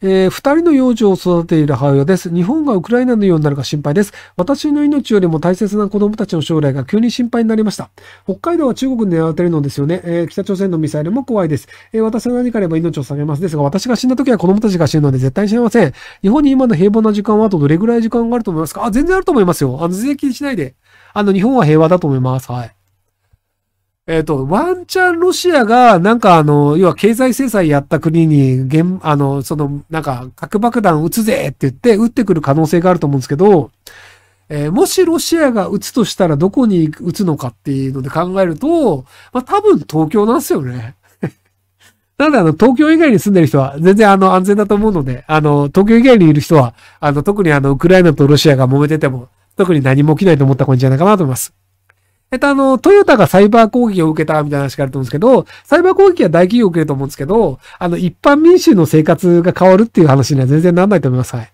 えー、二人の幼児を育てている母親です。日本がウクライナのようになるか心配です。私の命よりも大切な子供たちの将来が急に心配になりました。北海道は中国に狙われているのですよね。えー、北朝鮮のミサイルも怖いです。えー、私は何かあれば命を下げます。ですが、私が死んだ時は子供たちが死ぬので絶対死ねません。日本に今の平凡な時間はあとどれぐらい時間があると思いますかあ、全然あると思いますよ。あの、税金しないで。あの、日本は平和だと思います。はい。えっ、ー、と、ワンチャンロシアが、なんかあの、要は経済制裁やった国に、現、あの、その、なんか、核爆弾撃つぜって言って、撃ってくる可能性があると思うんですけど、えー、もしロシアが撃つとしたらどこに撃つのかっていうので考えると、まあ多分東京なんですよね。なのであの、東京以外に住んでる人は、全然あの、安全だと思うので、あの、東京以外にいる人は、あの、特にあの、ウクライナとロシアが揉めてても、特に何も起きないと思った方がいいんじゃないかなと思います。えっと、あの、トヨタがサイバー攻撃を受けたみたいな話があると思うんですけど、サイバー攻撃は大企業を受けると思うんですけど、あの、一般民衆の生活が変わるっていう話には全然なんないと思います。はい。